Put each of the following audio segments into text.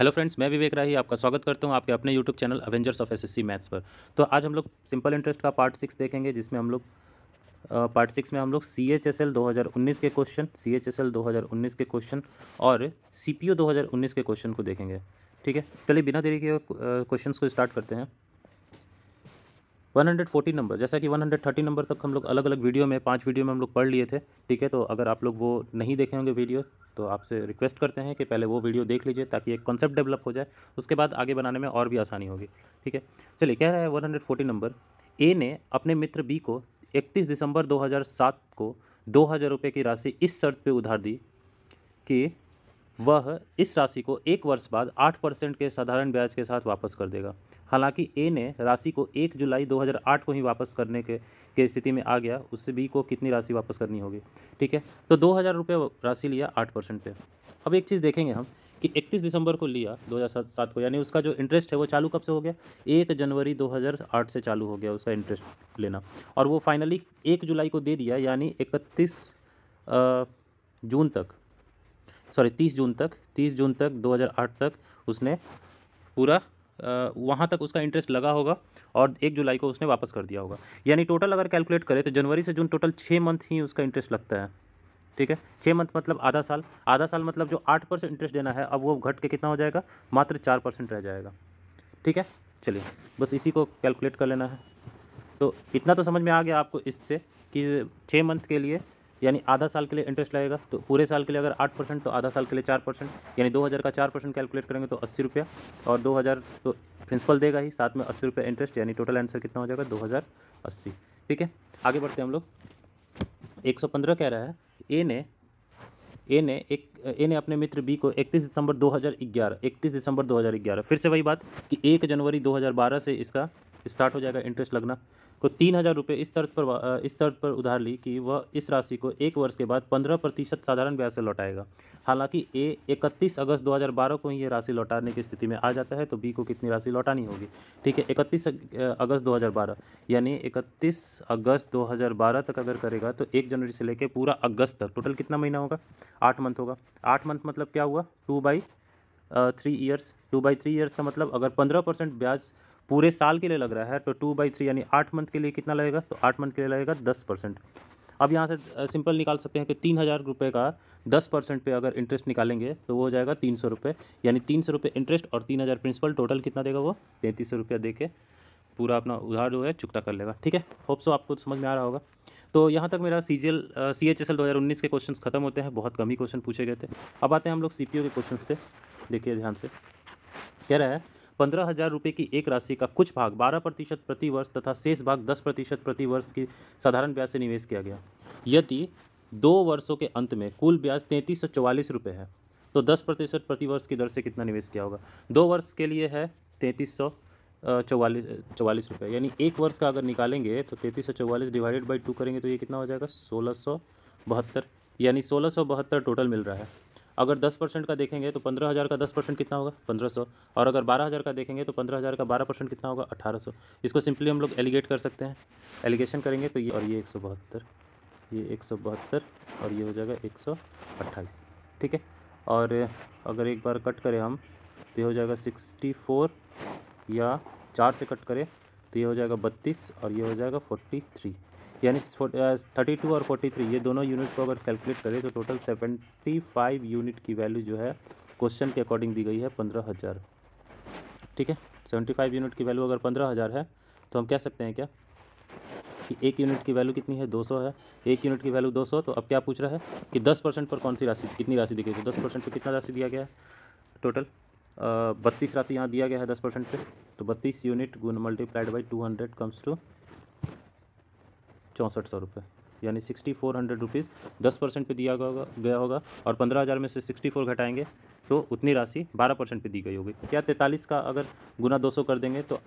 hello friends मैं विवेक राही आपका स्वागत करता हूँ आपके अपने YouTube channel Avengers of SSC maths पर तो आज हम लोग सिंपल इंटरेस्ट का पार्ट सिक्स देखेंगे जिसमें हम लोग पार्ट सिक्स में हम लोग सी एच एस एल दो हज़ार उन्नीस के question C H S L दो हज़ार उन्नीस के क्वेश्चन और सी पी ओ दो हज़ार उन्नीस के क्वेश्चन को देखेंगे ठीक है चलिए बिना देरी के क्वेश्चन को स्टार्ट करते हैं 140 नंबर जैसा कि 130 नंबर तक हम लोग अलग अलग वीडियो में पांच वीडियो में हम लोग पढ़ लिए थे ठीक है तो अगर आप लोग वो नहीं देखे होंगे वीडियो तो आपसे रिक्वेस्ट करते हैं कि पहले वो वीडियो देख लीजिए ताकि एक कॉन्सेप्ट डेवलप हो जाए उसके बाद आगे बनाने में और भी आसानी होगी ठीक है चलिए कह रहा है फोर्टी नंबर ए ने अपने मित्र बी को इकतीस दिसंबर सात को दो हज़ार रुपये की राशि इस शर्त पर उधार दी कि वह इस राशि को एक वर्ष बाद आठ परसेंट के साधारण ब्याज के साथ वापस कर देगा हालांकि ए ने राशि को एक जुलाई 2008 को ही वापस करने के के स्थिति में आ गया उससे बी को कितनी राशि वापस करनी होगी ठीक है तो दो हज़ार रुपये राशि लिया आठ परसेंट पे अब एक चीज़ देखेंगे हम कि इकतीस दिसंबर को लिया दो को यानी उसका जो इंटरेस्ट है वो चालू कब से हो गया एक जनवरी दो से चालू हो गया उसका इंटरेस्ट लेना और वो फाइनली एक जुलाई को दे दिया यानी इकतीस जून तक सॉरी तीस जून तक तीस जून तक आठ तक उसने पूरा वहाँ तक उसका इंटरेस्ट लगा होगा और एक जुलाई को उसने वापस कर दिया होगा यानी टोटल अगर कैलकुलेट करें तो जनवरी से जून टोटल छः मंथ ही उसका इंटरेस्ट लगता है ठीक है छः मंथ मतलब आधा साल आधा साल मतलब जो आठ परसेंट इंटरेस्ट देना है अब वो घट के कितना हो जाएगा मात्र चार परसेंट रह जाएगा ठीक है चलिए बस इसी को कैलकुलेट कर लेना है तो इतना तो समझ में आ गया आपको इससे कि छः मंथ के लिए यानी आधा साल के लिए इंटरेस्ट लगेगा तो पूरे साल के लिए अगर आठ परसेंट तो आधा साल के लिए चार परसेंट यानी दो हज़ार का चार परसेंट कैलकुलेट करेंगे तो अस्सी रुपया और दो हज़ार तो प्रिंसिपल देगा ही साथ में अस्सी रुपया इंटरेस्ट यानी टोटल आंसर कितना हो जाएगा दो हज़ार अस्सी ठीक है आगे बढ़ते हैं हम लोग एक सौ पंद्रह कह रहा है ए ने ए ने एक ए ने अपने मित्र बी को इकतीस दिसंबर दो हजार ग्यारह इकतीस दिसंबर दो हजार ग्यारह फिर से वही बात कि एक जनवरी दो हजार बारह से इसका स्टार्ट हो जाएगा इंटरेस्ट लगना को तीन हज़ार रुपये इस शर्त पर इस शर्त पर उधार ली कि वह इस राशि को एक वर्ष के बाद पंद्रह प्रतिशत साधारण ब्याज से लौटाएगा हालांकि ए इकतीस अगस्त 2012 को ही यह राशि लौटाने की स्थिति में आ जाता है तो बी को कितनी राशि लौटानी होगी ठीक है इकतीस अगस्त 2012 यानी इकतीस अगस्त 2012 तक अगर करेगा तो एक जनवरी से लेकर पूरा अगस्त तक टोटल कितना महीना होगा आठ मंथ होगा आठ मंथ मतलब क्या हुआ two by three years two by three years का मतलब अगर पंद्रह परसेंट ब्याज पूरे साल के लिए लग रहा है तो टू बाई थ्री यानी आठ मंथ के लिए कितना लगेगा तो आठ मंथ के लिए लगेगा दस परसेंट अब यहाँ से सिंपल निकाल सकते हैं कि तीन हज़ार रुपये का दस परसेंट पर अगर इंटरेस्ट निकालेंगे तो वो हो जाएगा तीन सौ रुपये यानी तीन सौ रुपये इंटरेस्ट और तीन हज़ार प्रिंसिपल टोटल कितना देगा वो तैंतीस सौ रुपया दे के पूरा अपना उधार जो है चुकता कर लेगा ठीक है होप सो आपको समझ में आ रहा होगा तो यहाँ तक मेरा C G L C H S L दो हज़ार उन्नीस के क्वेश्चन खत्म होते हैं बहुत कम ही क्वेश्चन पूछे गए थे अब आते हैं हम लोग सी पी ओ के क्वेश्चन पे देखिए ध्यान से कह रहा है पंद्रह हजार रुपये की एक राशि का कुछ भाग बारह प्रतिशत प्रतिवर्ष तथा शेष भाग दस प्रतिशत प्रतिवर्ष की साधारण ब्याज से निवेश किया गया यदि दो वर्षों के अंत में कुल ब्याज तैंतीस सौ चौवालीस रुपये है तो दस प्रतिशत प्रतिवर्ष की दर से कितना निवेश किया होगा दो वर्ष के लिए है तैंतीस सौ चौवालीस चौवालीस रुपये यानी एक वर्ष का अगर निकालेंगे तो तैंतीस सौ चौवालीस डिवाइडेड बाई टू करेंगे तो ये कितना हो जाएगा सोलह सौ बहत्तर यानी सोलह सौ बहत्तर टोटल मिल रहा है अगर दस परसेंट का देखेंगे तो पंद्रह हज़ार का दस परसेंट कितना होगा पंद्रह सौ और अगर बारह हज़ार का देखेंगे तो पंद्रह हज़ार का बारह परसेंट कितना होगा अठारह सौ इसको सिंपली हम लोग एलिगेट कर सकते हैं एलिगेशन करेंगे तो ये और ये एक सौ बहत्तर ये एक सौ बहत्तर और ये हो जाएगा एक सौ अट्ठाईस ठीक है और अगर एक बार कट करें हम तो ये हो जाएगा सिक्सटी फोर या चार से कट करें तो ये हो जाएगा बत्तीस और ये हो जाएगा फोर्टी थ्री यानी थर्टी टू और फोर्टी थ्री ये दोनों यूनिट को अगर कैलकुलेट करें तो टोटल सेवेंटी फाइव यूनिट की वैल्यू जो है क्वेश्चन के अकॉर्डिंग दी गई है पंद्रह हज़ार ठीक है सेवेंटी फाइव यूनिट की वैल्यू अगर पंद्रह हज़ार है तो हम कह सकते हैं क्या कि एक यूनिट की वैल्यू कितनी है दो सौ है एक यूनिट की वैल्यू दो सौ तो अब क्या पूछ रहा है कि दस परसेंट पर कौन सी राशि कितनी राशि दी गई तो दस परसेंट पर कितना राशि दिया गया है टोटल बत्तीस राशि यहाँ दिया गया है दस परसेंट पर तो बत्तीस यूनिट गुन multiplied by two hundred comes to चौंसठ सौ रुपये यानी सिक्सटी फोर हंड्रेड रुपीज़ दस परसेंट पर दिया होगा गया होगा और पंद्रह हज़ार में से सिक्सटी फोर घटाएँगे तो उतनी राशि बारह परसेंट पर दी गई होगी क्या तैंतालीस का अगर गुना दो सौ कर देंगे तो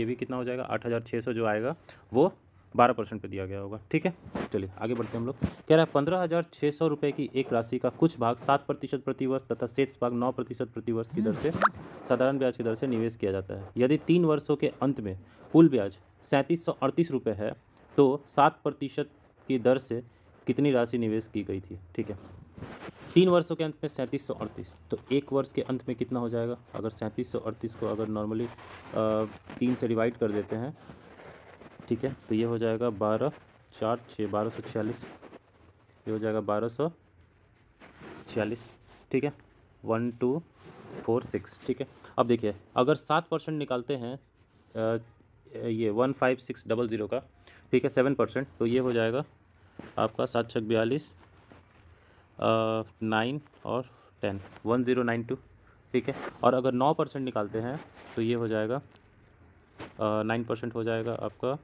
ये भी कितना हो जाएगा आठ हज़ार छः सौ जो आएगा वो बारह परसेंट पर दिया गया होगा ठीक है चलिए आगे बढ़ते हैं हम लोग कह रहे है पंद्रह हज़ार छः सौ रुपये की एक राशि का कुछ भाग सात प्रतिशत प्रतिवर्ष तथा शेष भाग नौ प्रतिशत प्रतिवर्ष की दर से साधारण ब्याज की दर से निवेश किया जाता है यदि तीन वर्षों के अंत में कुल ब्याज सैंतीस सौ अड़तीस रुपये है तो सात प्रतिशत की दर से कितनी राशि निवेश की गई थी ठीक है तीन वर्षों के अंत में सैंतीस सौ अड़तीस तो एक वर्ष के अंत में कितना हो जाएगा अगर सैंतीस सौ अड़तीस को अगर नॉर्मली तीन से डिवाइड कर देते हैं ठीक है तो ये हो जाएगा बारह चार छः बारह सौ छियालीस ये हो जाएगा बारह सौ छियालीस ठीक है वन टू फोर सिक्स ठीक है अब देखिए अगर सात परसेंट निकालते हैं ये one five six double zero का ठीक है सेवन परसेंट तो ये हो जाएगा आपका सात छः बयालीस नाइन और ten one zero nine two ठीक है और अगर नौ परसेंट निकालते हैं तो ये हो जाएगा नाइन परसेंट हो जाएगा आपका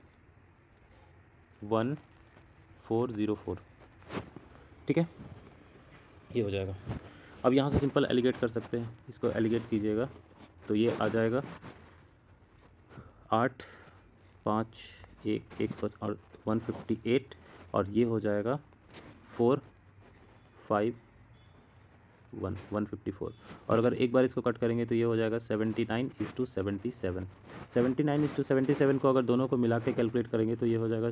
वन फोर ज़ीरो फोर ठीक है ये हो जाएगा अब यहाँ से सिंपल एलिगेट कर सकते हैं इसको एलिगेट कीजिएगा तो ये आ जाएगा आठ पाँच एक एक सौ और वन फिफ्टी एट और ये हो जाएगा four five one one fifty four और अगर एक बार इसको कट करेंगे तो ये हो जाएगा seventy nine is to seventy seven seventy nine is to seventy seven को अगर दोनों को मिला के कैलकुलेट करेंगे तो ये हो जाएगा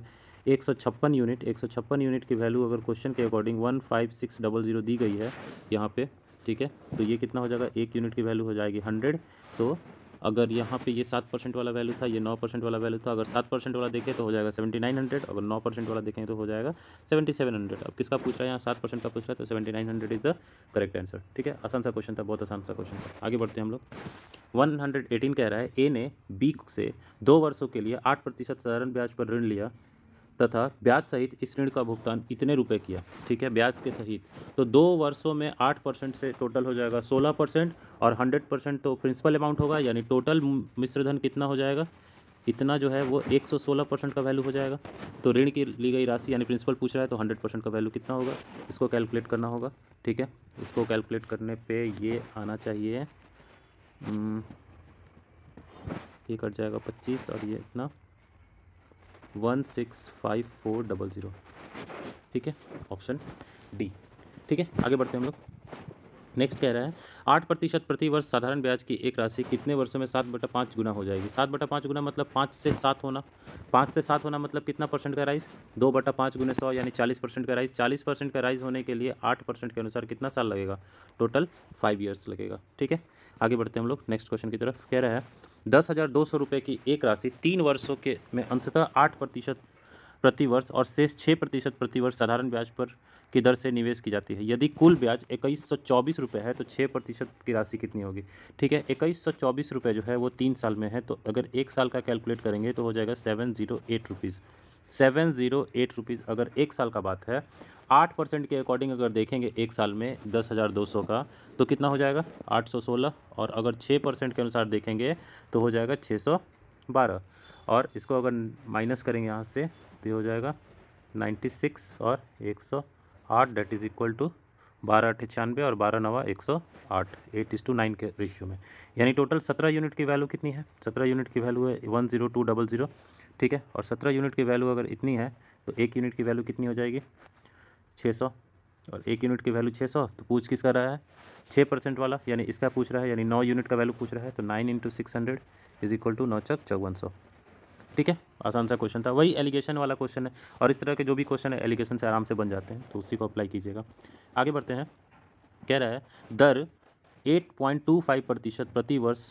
एक सौ छप्पन यूनिट एक सौ छप्पन यूनिट की वैल्यू अगर क्वेश्चन के according one five six double zero दी गई है यहाँ पे ठीक है तो ये कितना हो जाएगा एक यूनिट की वैल्यू हो जाएगी हंड्रेड तो अगर यहाँ पे ये सात परसेंट वाला वैल्यू था ये नौ परसेंट वाला वैल्यू था अगर सात परसेंट वाला देखें तो हो जाएगा सेवेंटी नाइन हंड्रेड अगर नौ परसेंट वाला देखें तो हो जाएगा सेवेंटी सेवन हंड्रेड अब किसका पूछ रहा है यहाँ सात परसेंट का पूछ रहा है तो seventy nine hundred is the correct answer ठीक है आसान सा क्वेश्चन था बहुत आसान सा क्वेश्चन था आगे बढ़ते हैं हम लोग वन हंड्रेड एटीन कह रहा है ए ने बी से दो वर्षों के लिए आठ प्रतिशत साधारण ब्याज पर ऋण लिया तथा ब्याज सहित इस ऋण का भुगतान इतने रुपए किया ठीक है ब्याज के सहित तो दो वर्षों में आठ परसेंट से टोटल हो जाएगा सोलह परसेंट और हंड्रेड परसेंट तो प्रिंसिपल अमाउंट होगा यानी टोटल मिश्रधन कितना हो जाएगा इतना जो है वो एक सौ सोलह परसेंट का वैल्यू हो जाएगा तो ऋण की ली गई राशि यानी प्रिंसिपल पूछ रहा है तो हंड्रेड परसेंट का वैल्यू कितना होगा इसको कैलकुलेट करना होगा ठीक है इसको कैलकुलेट करने पर ये आना चाहिए हम्म, ये कट जाएगा पच्चीस और ये इतना one six five four double zero ठीक है ऑप्शन डी ठीक है आगे बढ़ते हैं हम लोग नेक्स्ट कह रहा है आठ प्रतिशत प्रतिवर्ष साधारण ब्याज की एक राशि कितने वर्षों में सात बटा पाँच गुना हो जाएगी सात बटा पाँच गुना मतलब पाँच से सात होना पाँच से सात होना मतलब कितना परसेंट का राइस दो बटा पाँच गुना सौ यानी चालीस परसेंट का राइस चालीस परसेंट का राइस होने के लिए आठ परसेंट के अनुसार कितना साल लगेगा टोटल फाइव ईयर्स लगेगा ठीक है आगे बढ़ते हैं हम लोग नेक्स्ट क्वेश्चन की तरफ कह रहा है दस हज़ार दो सौ रुपये की एक राशि तीन वर्षों के में अंशतः आठ प्रतिशत प्रतिवर्ष और शेष छः प्रतिशत प्रतिवर्ष साधारण ब्याज पर की दर से निवेश की जाती है यदि कुल ब्याज इक्कीस सौ चौबीस रुपये है तो छः प्रतिशत की राशि कितनी होगी ठीक है इक्कीस सौ चौबीस रुपये जो है वो तीन साल में है तो अगर एक साल का कैलकुलेट करेंगे तो हो जाएगा seven zero eight rupees seven zero eight rupees अगर एक साल का बात है आठ परसेंट के अकॉर्डिंग अगर देखेंगे एक साल में दस हज़ार दो सौ का तो कितना हो जाएगा आठ सौ सोलह और अगर छः परसेंट के अनुसार देखेंगे तो हो जाएगा छः सौ बारह और इसको अगर माइनस करेंगे यहाँ से तो ये हो जाएगा नाइन्टी सिक्स और एक सौ आठ डेट इज़ इक्वल टू बारह अठे छियानवे और बारह नवा एक सौ आठ एट इस टू नाइन के रेशियो में यानी टोटल सत्रह यूनिट की वैल्यू कितनी है सत्रह यूनिट की वैल्यू है one zero two double zero ठीक है और सत्रह यूनिट की वैल्यू अगर इतनी है तो एक यूनिट की वैल्यू कितनी हो जाएगी छः सौ और एक यूनिट की वैल्यू छः सौ तो पूछ किसका रहा है छः परसेंट वाला यानी इसका पूछ रहा है यानी नौ यूनिट का वैल्यू पूछ रहा है तो nine into six hundred is equal to नौ चक चौवन सौ ठीक है आसान सा क्वेश्चन था वही एलिगेशन वाला क्वेश्चन है और इस तरह के जो भी क्वेश्चन है एलिगेशन से आराम से बन जाते हैं तो उसी को अप्लाई कीजिएगा आगे बढ़ते हैं कह रहा है दर 8.25 प्रतिशत प्रति वर्ष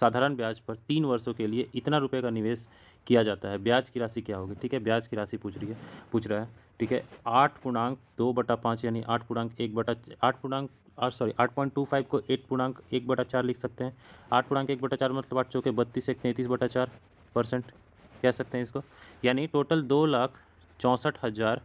साधारण ब्याज पर तीन वर्षों के लिए इतना रुपए का निवेश किया जाता है ब्याज की राशि क्या होगी ठीक है ब्याज की राशि पूछ रही है पूछ रहा है ठीक है आठ पूर्णांक दो बटा पाँच यानी आठ पूर्णांक एक बटा आठ पूर्णांक आठ सॉरी आठ पॉइंट टू फाइव को एट पूर्णांक एक बटा चार लिख सकते हैं आठ पूर्णांक एक बटा चार मतलब आठ चौके बत्तीस एक तैंतीस बटा चार परसेंट कह सकते हैं इसको यानी टोटल दो लाख चौंसठ हज़ार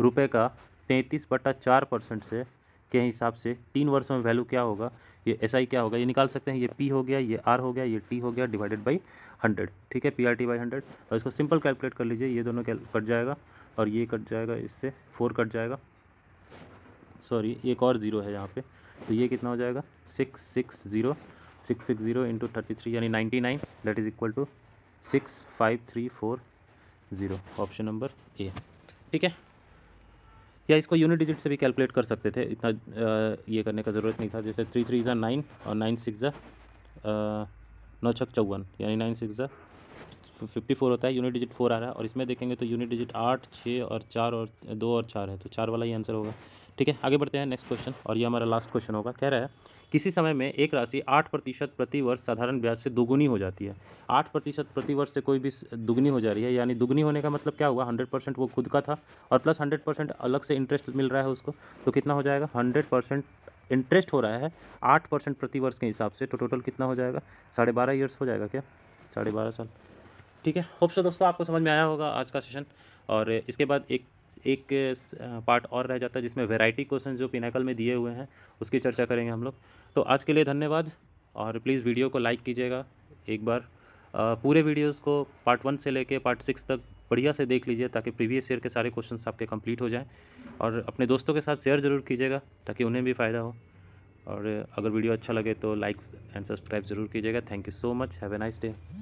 रुपये का तैंतीस बटा चार परसेंट से के हिसाब से तीन वर्षों में वैल्यू क्या होगा ये एस SI क्या होगा ये निकाल सकते हैं ये पी हो गया ये आर हो गया ये टी हो गया डिवाइडेड बाई हंड्रेड ठीक है P R T by hundred और इसको सिंपल कैलकुलेट कर लीजिए ये दोनों कट जाएगा और ये कट जाएगा इससे फोर कट जाएगा सॉरी एक और ज़ीरो है यहाँ पे तो ये कितना हो जाएगा six six zero six six zero into thirty three यानी ninety nine that is equal to six five three four zero option number A ठीक है या इसको यूनिट डिजिट से भी कैलकुलेट कर सकते थे इतना ये करने का ज़रूरत नहीं था जैसे थ्री थ्री ज़ा नाइन और नाइन सिक्स ज़ा नौ छक चौवन यानी नाइन सिक्स ज़ा फिफ्टी फोर होता है यूनिट डिजिट फोर आ रहा है और इसमें देखेंगे तो यूनिट डिजिट आठ छः और चार और दो और चार है तो चार वाला ही आंसर होगा ठीक है आगे बढ़ते हैं नेक्स्ट क्वेश्चन और ये हमारा लास्ट क्वेश्चन होगा कह रहा है किसी समय में एक राशि आठ प्रतिशत प्रतिवर्ष साधारण ब्याज से दुगुनी हो जाती है आठ प्रतिशत प्रति वर्ष से कोई भी दुगनी हो जा रही है यानी दुगनी होने का मतलब क्या हुआ हंड्रेड परसेंट वो खुद का था और प्लस हंड्रेड परसेंट अलग से इंटरेस्ट मिल रहा है उसको तो कितना हो जाएगा हंड्रेड परसेंट इंटरेस्ट हो रहा है आठ परसेंट प्रति वर्ष के हिसाब से तो टोटल कितना हो जाएगा साढ़े बारह ईयर्स हो जाएगा क्या साढ़े बारह साल ठीक है होप सो दोस्तों आपको समझ में आया होगा आज का सेशन और इसके बाद एक एक पार्ट और रह जाता है जिसमें वेराइटी क्वेश्चन जो पिनाकल में दिए हुए हैं उसकी चर्चा करेंगे हम लोग तो आज के लिए धन्यवाद और प्लीज़ वीडियो को लाइक कीजिएगा एक बार पूरे वीडियोस को पार्ट वन से लेके पार्ट सिक्स तक बढ़िया से देख लीजिए ताकि प्रीवियस ईयर के सारे क्वेश्चन आपके कंप्लीट हो जाएँ और अपने दोस्तों के साथ शेयर ज़रूर कीजिएगा ताकि उन्हें भी फ़ायदा हो और अगर वीडियो अच्छा लगे तो लाइक्स एंड सब्सक्राइब ज़रूर कीजिएगा thank you so much have a nice day